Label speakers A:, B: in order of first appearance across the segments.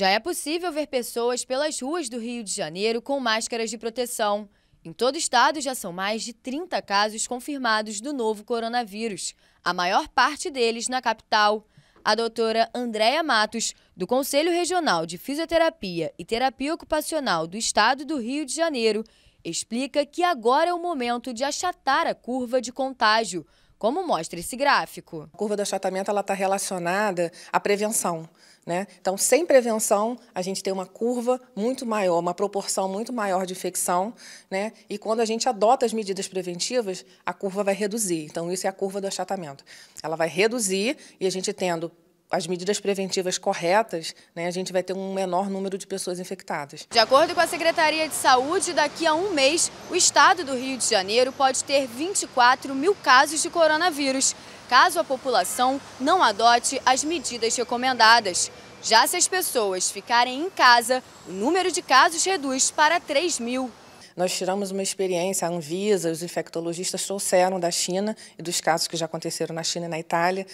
A: Já é possível ver pessoas pelas ruas do Rio de Janeiro com máscaras de proteção. Em todo o estado já são mais de 30 casos confirmados do novo coronavírus, a maior parte deles na capital. A doutora Andréia Matos, do Conselho Regional de Fisioterapia e Terapia Ocupacional do Estado do Rio de Janeiro, explica que agora é o momento de achatar a curva de contágio,
B: como mostra esse gráfico. A curva do achatamento está relacionada à prevenção. Né? Então, sem prevenção, a gente tem uma curva muito maior, uma proporção muito maior de infecção. Né? E quando a gente adota as medidas preventivas, a curva vai reduzir. Então, isso é a curva do achatamento. Ela vai reduzir e a gente tendo as medidas preventivas corretas, né, a gente vai ter um menor número de pessoas infectadas.
A: De acordo com a Secretaria de Saúde, daqui a um mês, o estado do Rio de Janeiro pode ter 24 mil casos de coronavírus, caso a população não adote as medidas recomendadas. Já se as pessoas ficarem em casa, o número de casos reduz para
B: 3 mil. Nós tiramos uma experiência, a Anvisa, os infectologistas trouxeram da China e dos casos que já aconteceram na China e na Itália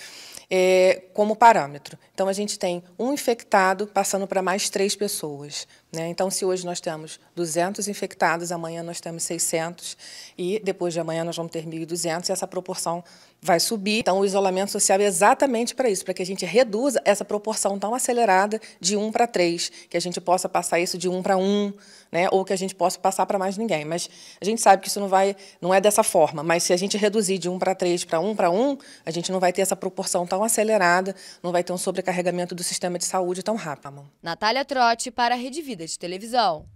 B: é, como parâmetro. Então, a gente tem um infectado passando para mais três pessoas. Né? Então, se hoje nós temos 200 infectados, amanhã nós temos 600 e depois de amanhã nós vamos ter 1.200 e essa proporção vai subir. Então, o isolamento social é exatamente para isso, para que a gente reduza essa proporção tão acelerada de 1 para 3, que a gente possa passar isso de 1 para 1, né? ou que a gente possa passar para mais ninguém. Mas a gente sabe que isso não vai, não é dessa forma, mas se a gente reduzir de 1 para 3 para 1 para 1, a gente não vai ter essa proporção tão acelerada, não vai ter um sobrecarregamento do sistema de saúde tão rápido.
A: Natália Trotti para a Rede Vida de televisão.